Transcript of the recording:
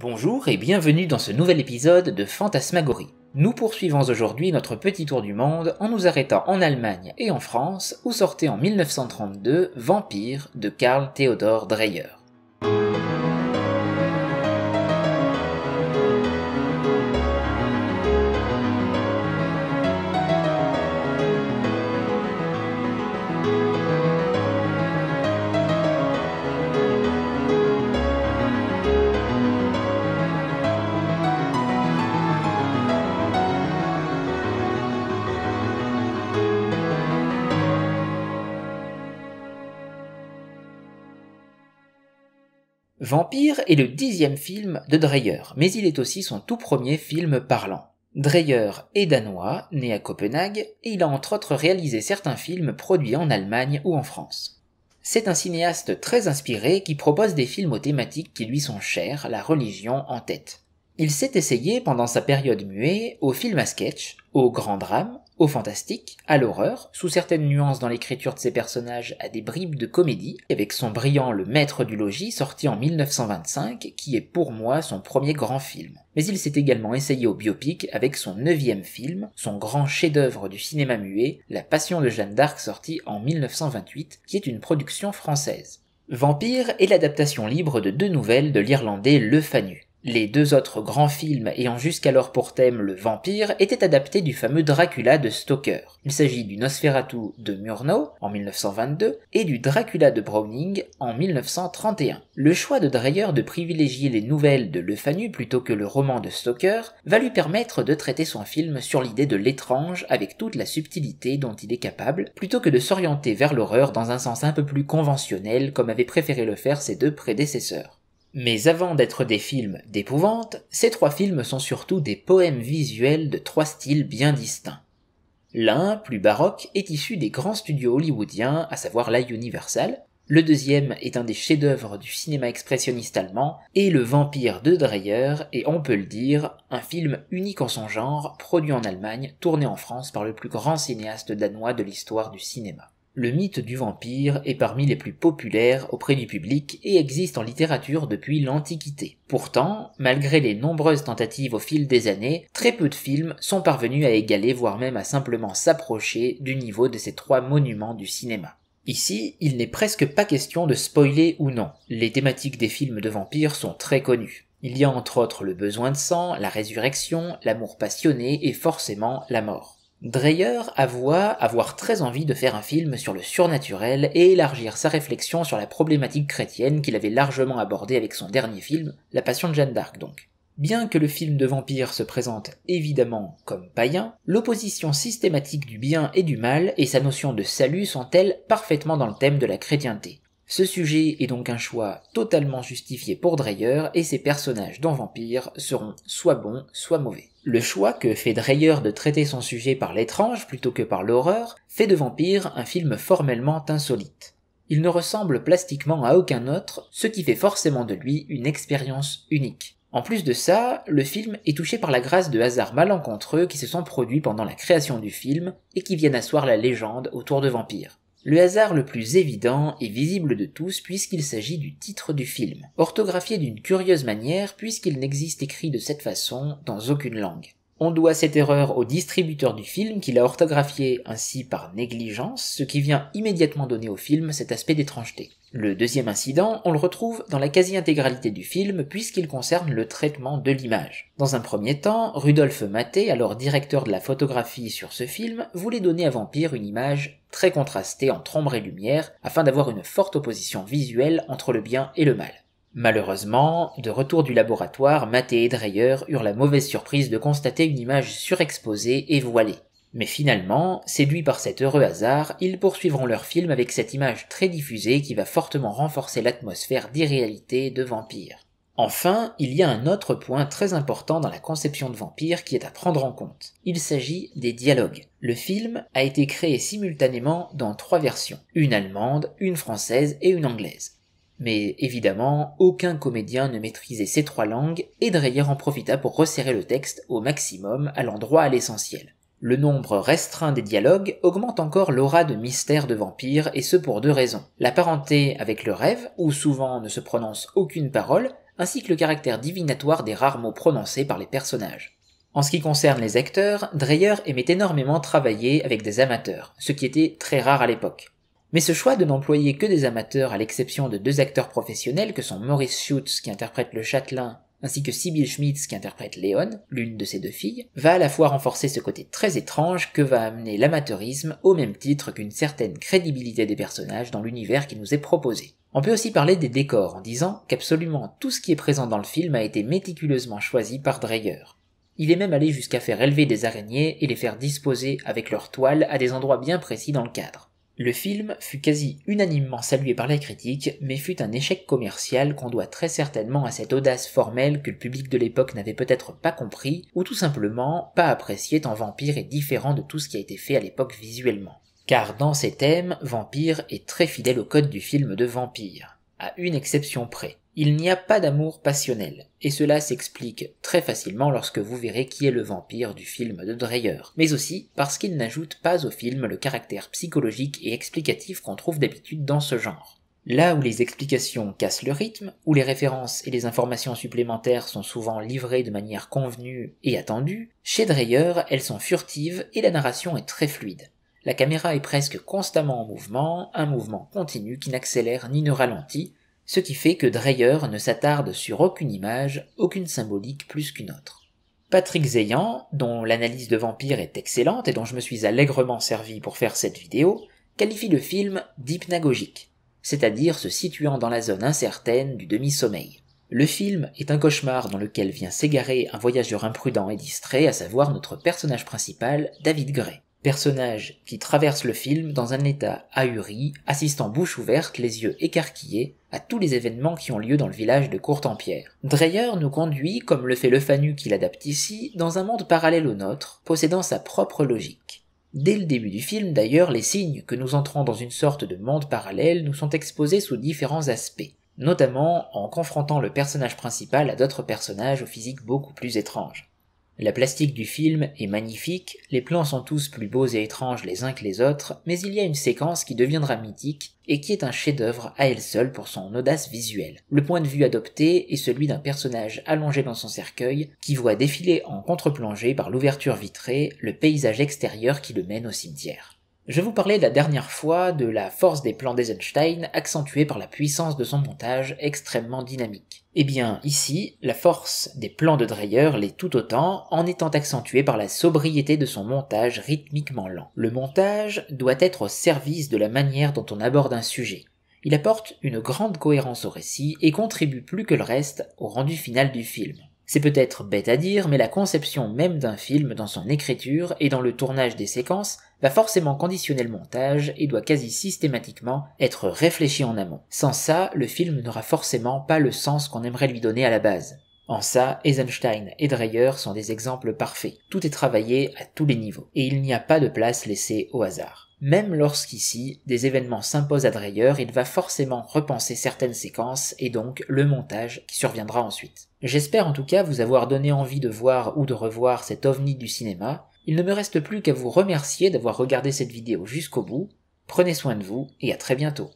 Bonjour et bienvenue dans ce nouvel épisode de Fantasmagorie. Nous poursuivons aujourd'hui notre petit tour du monde en nous arrêtant en Allemagne et en France où sortait en 1932 Vampire de Karl Theodor Dreyer. Vampire est le dixième film de Dreyer, mais il est aussi son tout premier film parlant. Dreyer est danois, né à Copenhague, et il a entre autres réalisé certains films produits en Allemagne ou en France. C'est un cinéaste très inspiré qui propose des films aux thématiques qui lui sont chères, la religion en tête. Il s'est essayé pendant sa période muette au film à sketch, au grand Drame, au fantastique, à l'horreur, sous certaines nuances dans l'écriture de ses personnages à des bribes de comédie, avec son brillant Le Maître du Logis sorti en 1925, qui est pour moi son premier grand film. Mais il s'est également essayé au biopic avec son neuvième film, son grand chef-d'œuvre du cinéma muet, La Passion de Jeanne d'Arc sorti en 1928, qui est une production française. Vampire est l'adaptation libre de deux nouvelles de l'Irlandais Le Fanu. Les deux autres grands films ayant jusqu'alors pour thème le vampire étaient adaptés du fameux Dracula de Stoker. Il s'agit du Nosferatu de Murnau en 1922 et du Dracula de Browning en 1931. Le choix de Dreyer de privilégier les nouvelles de Fanu plutôt que le roman de Stoker va lui permettre de traiter son film sur l'idée de l'étrange avec toute la subtilité dont il est capable, plutôt que de s'orienter vers l'horreur dans un sens un peu plus conventionnel comme avaient préféré le faire ses deux prédécesseurs. Mais avant d'être des films d'épouvante, ces trois films sont surtout des poèmes visuels de trois styles bien distincts. L'un, plus baroque, est issu des grands studios hollywoodiens, à savoir la Universal, le deuxième est un des chefs-d'œuvre du cinéma expressionniste allemand et Le Vampire de Dreyer est, on peut le dire, un film unique en son genre, produit en Allemagne, tourné en France par le plus grand cinéaste danois de l'histoire du cinéma. Le mythe du vampire est parmi les plus populaires auprès du public et existe en littérature depuis l'Antiquité. Pourtant, malgré les nombreuses tentatives au fil des années, très peu de films sont parvenus à égaler voire même à simplement s'approcher du niveau de ces trois monuments du cinéma. Ici, il n'est presque pas question de spoiler ou non. Les thématiques des films de vampires sont très connues. Il y a entre autres le besoin de sang, la résurrection, l'amour passionné et forcément la mort. Dreyer avoua avoir très envie de faire un film sur le surnaturel et élargir sa réflexion sur la problématique chrétienne qu'il avait largement abordée avec son dernier film, La Passion de Jeanne d'Arc donc. Bien que le film de vampire se présente évidemment comme païen, l'opposition systématique du bien et du mal et sa notion de salut sont elles parfaitement dans le thème de la chrétienté. Ce sujet est donc un choix totalement justifié pour Dreyer et ses personnages dans Vampire seront soit bons, soit mauvais. Le choix que fait Dreyer de traiter son sujet par l'étrange plutôt que par l'horreur fait de Vampire un film formellement insolite. Il ne ressemble plastiquement à aucun autre, ce qui fait forcément de lui une expérience unique. En plus de ça, le film est touché par la grâce de hasards malencontreux qui se sont produits pendant la création du film et qui viennent asseoir la légende autour de Vampire. Le hasard le plus évident est visible de tous puisqu'il s'agit du titre du film, orthographié d'une curieuse manière puisqu'il n'existe écrit de cette façon dans aucune langue. On doit cette erreur au distributeur du film qui l'a orthographié ainsi par négligence, ce qui vient immédiatement donner au film cet aspect d'étrangeté. Le deuxième incident, on le retrouve dans la quasi-intégralité du film puisqu'il concerne le traitement de l'image. Dans un premier temps, Rudolf Maté, alors directeur de la photographie sur ce film, voulait donner à Vampire une image très contrasté entre ombre et lumière afin d'avoir une forte opposition visuelle entre le bien et le mal. Malheureusement, de retour du laboratoire, Maté et Dreyer eurent la mauvaise surprise de constater une image surexposée et voilée. Mais finalement, séduits par cet heureux hasard, ils poursuivront leur film avec cette image très diffusée qui va fortement renforcer l'atmosphère d'irréalité de vampire. Enfin, il y a un autre point très important dans la conception de Vampire qui est à prendre en compte. Il s'agit des dialogues. Le film a été créé simultanément dans trois versions, une allemande, une française et une anglaise. Mais évidemment, aucun comédien ne maîtrisait ces trois langues et Dreyer en profita pour resserrer le texte au maximum à l'endroit à l'essentiel. Le nombre restreint des dialogues augmente encore l'aura de mystère de vampire et ce pour deux raisons. La parenté avec le rêve, où souvent ne se prononce aucune parole, ainsi que le caractère divinatoire des rares mots prononcés par les personnages. En ce qui concerne les acteurs, Dreyer aimait énormément travailler avec des amateurs, ce qui était très rare à l'époque. Mais ce choix de n'employer que des amateurs à l'exception de deux acteurs professionnels que sont Maurice Schutz qui interprète le châtelain ainsi que Sibyl Schmitz qui interprète Léon, l'une de ses deux filles, va à la fois renforcer ce côté très étrange que va amener l'amateurisme au même titre qu'une certaine crédibilité des personnages dans l'univers qui nous est proposé. On peut aussi parler des décors en disant qu'absolument tout ce qui est présent dans le film a été méticuleusement choisi par Dreyer. Il est même allé jusqu'à faire élever des araignées et les faire disposer avec leurs toiles à des endroits bien précis dans le cadre. Le film fut quasi unanimement salué par la critique, mais fut un échec commercial qu'on doit très certainement à cette audace formelle que le public de l'époque n'avait peut-être pas compris, ou tout simplement pas apprécié tant Vampire est différent de tout ce qui a été fait à l'époque visuellement. Car dans ses thèmes, Vampire est très fidèle au code du film de vampire à une exception près. Il n'y a pas d'amour passionnel, et cela s'explique très facilement lorsque vous verrez qui est le vampire du film de Dreyer, mais aussi parce qu'il n'ajoute pas au film le caractère psychologique et explicatif qu'on trouve d'habitude dans ce genre. Là où les explications cassent le rythme, où les références et les informations supplémentaires sont souvent livrées de manière convenue et attendue, chez Dreyer, elles sont furtives et la narration est très fluide. La caméra est presque constamment en mouvement, un mouvement continu qui n'accélère ni ne ralentit, ce qui fait que Dreyer ne s'attarde sur aucune image, aucune symbolique plus qu'une autre. Patrick Zeyan, dont l'analyse de vampire est excellente et dont je me suis allègrement servi pour faire cette vidéo, qualifie le film d'hypnagogique, c'est-à-dire se situant dans la zone incertaine du demi-sommeil. Le film est un cauchemar dans lequel vient s'égarer un voyageur imprudent et distrait, à savoir notre personnage principal, David Gray personnage qui traverse le film dans un état ahuri, assistant bouche ouverte, les yeux écarquillés, à tous les événements qui ont lieu dans le village de Courtempierre. Dreyer nous conduit, comme le fait le Fanu qui l'adapte ici, dans un monde parallèle au nôtre, possédant sa propre logique. Dès le début du film, d'ailleurs, les signes que nous entrons dans une sorte de monde parallèle nous sont exposés sous différents aspects, notamment en confrontant le personnage principal à d'autres personnages aux physiques beaucoup plus étranges. La plastique du film est magnifique, les plans sont tous plus beaux et étranges les uns que les autres, mais il y a une séquence qui deviendra mythique et qui est un chef-d'œuvre à elle seule pour son audace visuelle. Le point de vue adopté est celui d'un personnage allongé dans son cercueil qui voit défiler en contre-plongée par l'ouverture vitrée le paysage extérieur qui le mène au cimetière. Je vous parlais la dernière fois de la force des plans d'Eisenstein accentuée par la puissance de son montage extrêmement dynamique. Eh bien, ici, la force des plans de Dreyer l'est tout autant en étant accentuée par la sobriété de son montage rythmiquement lent. Le montage doit être au service de la manière dont on aborde un sujet. Il apporte une grande cohérence au récit et contribue plus que le reste au rendu final du film. C'est peut-être bête à dire, mais la conception même d'un film dans son écriture et dans le tournage des séquences va forcément conditionner le montage et doit quasi systématiquement être réfléchi en amont. Sans ça, le film n'aura forcément pas le sens qu'on aimerait lui donner à la base. En ça, Eisenstein et Dreyer sont des exemples parfaits. Tout est travaillé à tous les niveaux, et il n'y a pas de place laissée au hasard. Même lorsqu'ici, des événements s'imposent à Dreyer, il va forcément repenser certaines séquences et donc le montage qui surviendra ensuite. J'espère en tout cas vous avoir donné envie de voir ou de revoir cet ovni du cinéma. Il ne me reste plus qu'à vous remercier d'avoir regardé cette vidéo jusqu'au bout. Prenez soin de vous et à très bientôt.